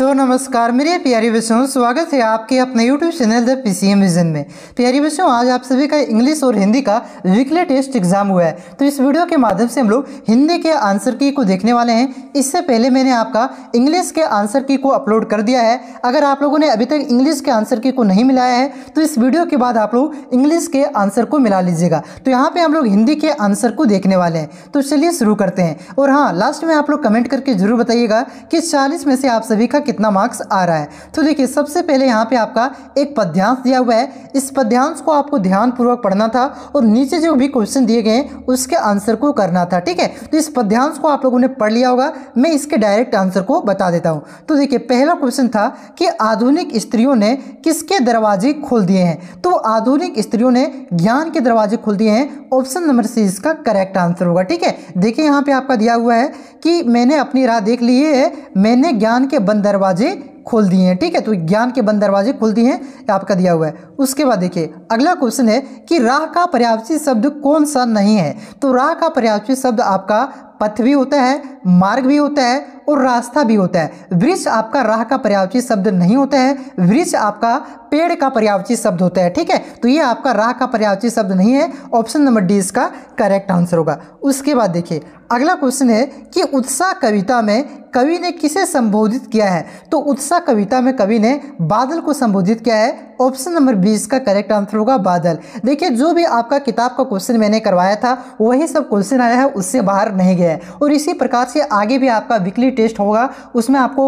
तो नमस्कार मेरे प्यारी बच्चों स्वागत है आपके अपने YouTube channel the P C M vision में प्यारी बच्चों आज आप सभी का इंग्लिश और हिंदी का वीकली टेस्ट एग्जाम हुआ है तो इस वीडियो के माध्यम से हम लोग हिंदी के आंसर की को देखने वाले हैं इससे पहले मैंने आपका इंग्लिश के आंसर की को अपलोड कर दिया है अगर आप लोगों ने अभी तक इंग्लिश के आंसर की को नहीं मिलाया है तो इस वीडियो के बाद आप लोग इंग्लिश के आंसर को मिला लीजिएगा तो यहाँ पर हम लोग हिंदी के आंसर को देखने वाले हैं तो चलिए शुरू करते हैं और हाँ लास्ट में आप लोग कमेंट करके जरूर बताइएगा कि चालीस में से आप सभी का कितना मार्क्स आ रहा है तो देखिए सबसे पहले यहाँ पे आपका एक पद्यांश दिया हुआ है इस पद्यांश को आपको ध्यानपूर्वक पढ़ना था और नीचे जो भी क्वेश्चन दिए गए हैं उसके आंसर को करना था ठीक है तो इस पद्यांश को आप लोगों ने पढ़ लिया होगा मैं इसके डायरेक्ट आंसर को बता देता हूँ तो देखिए पहला क्वेश्चन था कि आधुनिक स्त्रियों ने किसके दरवाजे खोल दिए हैं तो आधुनिक स्त्रियों ने ज्ञान के दरवाजे खोल दिए हैं ऑप्शन नंबर सी इसका करेक्ट आंसर होगा ठीक है देखिए यहाँ पे आपका दिया हुआ है कि मैंने अपनी राह देख ली है मैंने ज्ञान के बंद दरवाजे खोल दिए हैं ठीक है तो ज्ञान के बंद दरवाजे खोल दिए हैं आपका दिया हुआ है उसके बाद देखिए अगला क्वेश्चन है कि राह का पर्यावची शब्द कौन सा नहीं है तो राह का पर्यावची शब्द आपका पथ भी होता है मार्ग भी होता है और रास्ता भी होता है वृक्ष आपका राह का पर्यावची शब्द नहीं होता है वृक्ष आपका पेड़ का पर्यावची शब्द होता है ठीक है तो ये आपका राह का पर्यावची शब्द नहीं है ऑप्शन नंबर डी इसका करेक्ट आंसर होगा उसके बाद देखिए अगला क्वेश्चन है कि उत्साह कविता में कवि ने किसे संबोधित किया है तो उत्साह कविता में कवि ने बादल को संबोधित किया है ऑप्शन नंबर बी इसका करेक्ट आंसर होगा बादल देखिए जो भी आपका किताब का क्वेश्चन मैंने करवाया था वही सब क्वेश्चन आया है उससे बाहर नहीं गया है और इसी प्रकार से आगे भी आपका वीकली टेस्ट होगा उसमें आपको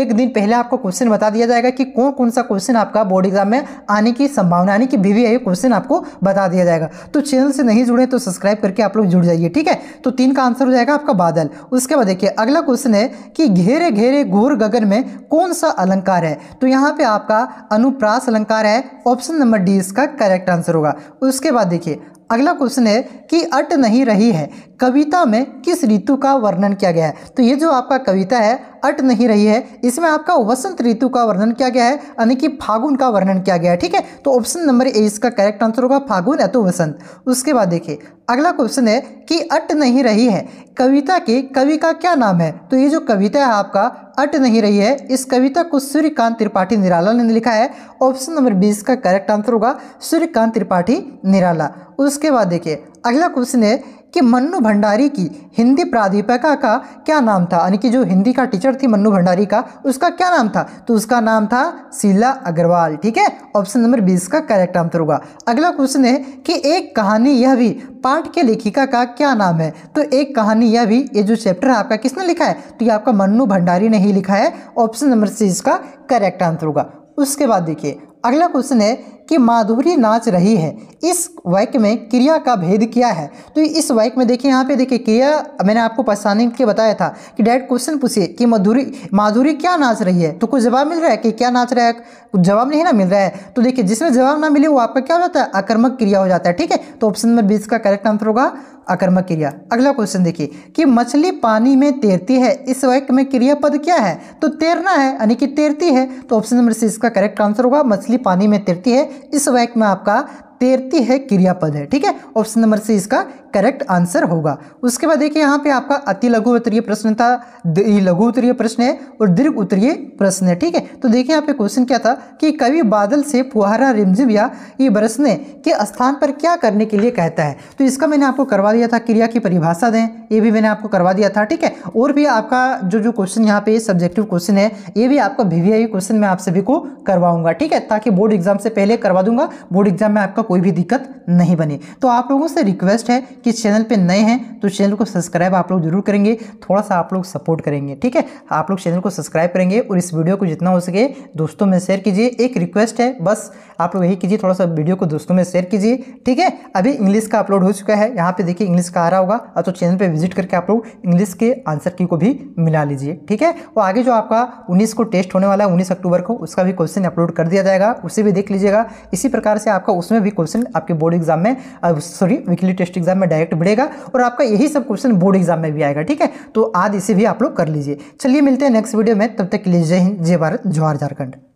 एक दिन पहले आपको क्वेश्चन बता दिया जाएगा कि कौन कौन सा क्वेश्चन आपका बोर्ड एग्जाम में आने की संभावना यानी कि वी क्वेश्चन आपको बता दिया जाएगा तो चैनल से नहीं जुड़े तो सब्सक्राइब करके आप लोग जुड़ जाइए ठीक है तो तीन का आंसर हो जाएगा आपका बादल उसके बाद देखिए अगला क्वेश्चन है कि घेरे घेरे घोर गगन में कौन सा अलंकार है तो यहाँ पर आपका अनुप्रास अलंकार है ऑप्शन नंबर डी इसका करेक्ट आंसर होगा उसके बाद देखिए अगला क्वेश्चन है कि अट नहीं रही है कविता में किस ऋतु का वर्णन किया गया है तो ये जो आपका कविता है अट नहीं रही है इसमें आपका वसंत ऋतु का वर्णन किया गया है यानी कि फागुन का वर्णन किया गया है ठीक है तो ऑप्शन नंबर ए इसका करेक्ट आंसर होगा फागुन या तो वसंत उसके बाद देखिए अगला क्वेश्चन है कि अट नहीं रही है कविता के कवि का क्या नाम है तो ये जो कविता है आपका अट नहीं रही है इस कविता को सूर्यकांत त्रिपाठी निराला ने लिखा है ऑप्शन नंबर बीस का करेक्ट आंसर होगा सूर्यकांत त्रिपाठी निराला उसके बाद देखिए अगला क्वेश्चन है कि मन्नू भंडारी की हिंदी प्राध्यापिका का क्या नाम था यानी कि जो हिंदी का टीचर थी मन्नू भंडारी का उसका क्या नाम था तो उसका नाम था शीला अग्रवाल ठीक है ऑप्शन नंबर बीस का करेक्ट आंसर होगा अगला क्वेश्चन है कि एक कहानी यह भी पाठ के लेखिका का क्या नाम है तो एक कहानी यह भी ये जो चैप्टर है आपका किसने लिखा है तो ये आपका मन्नू भंडारी ने ही लिखा है ऑप्शन नंबर सी इसका करेक्ट आंसर होगा उसके बाद देखिए अगला क्वेश्चन है कि माधुरी नाच रही है इस वाक्य में क्रिया का भेद क्या है तो इस वाक्य में देखिए यहाँ पे देखिए क्रिया मैंने आपको पहचाने के बताया था कि डायरेक्ट क्वेश्चन पूछिए कि मधुरी माधुरी क्या नाच रही है तो कुछ जवाब मिल रहा है कि क्या नाच रहा है कुछ जवाब नहीं ना मिल रहा है तो देखिए जिसमें जवाब ना मिले वो आपका क्या हो जाता है आक्रमक क्रिया हो जाता है ठीक है तो ऑप्शन नंबर बीस का करेक्ट आंसर होगा आक्रमक क्रिया अगला क्वेश्चन देखिए कि मछली पानी में तैरती है इस वाक्य में क्रिया पद क्या है तो तैरना है यानी कि तैरती है तो ऑप्शन नंबर सी इसका करेक्ट आंसर होगा मछली पानी में तैरती है इस वैक में आपका तैरती है क्रियापद है ठीक है ऑप्शन नंबर सी इसका करेक्ट आंसर होगा उसके बाद देखिए यहाँ पे आपका अति लघु उत्तरीय प्रश्न था लघु उत्तरीय प्रश्न है और दीर्घ उत्तरीय प्रश्न है ठीक है तो देखिए यहाँ पे क्वेश्चन क्या था कि कवि बादल से फुहारा रिमझिम या ये बरसने के स्थान पर क्या करने के लिए कहता है तो इसका मैंने आपको करवा दिया था क्रिया की परिभाषा दें ये भी मैंने आपको करवा दिया था ठीक है और भी आपका जो जो क्वेश्चन यहाँ पे सब्जेक्टिव क्वेश्चन है ये भी आपका वी क्वेश्चन मैं आप सभी को करवाऊंगा ठीक है ताकि बोर्ड एग्जाम से पहले करवा दूंगा बोर्ड एग्जाम में आपका कोई भी दिक्कत नहीं बने तो आप लोगों से रिक्वेस्ट है कि चैनल पे नए हैं तो चैनल को सब्सक्राइब आप लोग जरूर करेंगे थोड़ा सा आप लोग सपोर्ट करेंगे ठीक है आप लोग चैनल को सब्सक्राइब करेंगे और इस वीडियो को जितना हो सके दोस्तों में शेयर कीजिए एक रिक्वेस्ट है बस आप लोग यही कीजिए थोड़ा सा वीडियो को दोस्तों में शेयर कीजिए ठीक है अभी इंग्लिश का अपलोड हो चुका है यहाँ पर देखिए इंग्लिश का आ रहा होगा तो चैनल पर विजिट करके आप लोग इंग्लिश के आंसर की को भी मिला लीजिए ठीक है और आगे जो आपका उन्नीस को टेस्ट होने वाला है उन्नीस अक्टूबर को उसका भी क्वेश्चन अपलोड कर दिया जाएगा उसे भी देख लीजिएगा इसी प्रकार से आपका उसमें भी क्वेश्चन आपके बोर्ड एग्जाम में सॉरी वीकली टेस्ट एग्जाम में डायरेक्ट बढ़ेगा और आपका यही सब क्वेश्चन बोर्ड एग्जाम में भी आएगा ठीक है तो आज इसे भी आप लोग कर लीजिए चलिए मिलते हैं नेक्स्ट वीडियो में तब तक के लिए जय हिंद जय भारत जवाहर झारखंड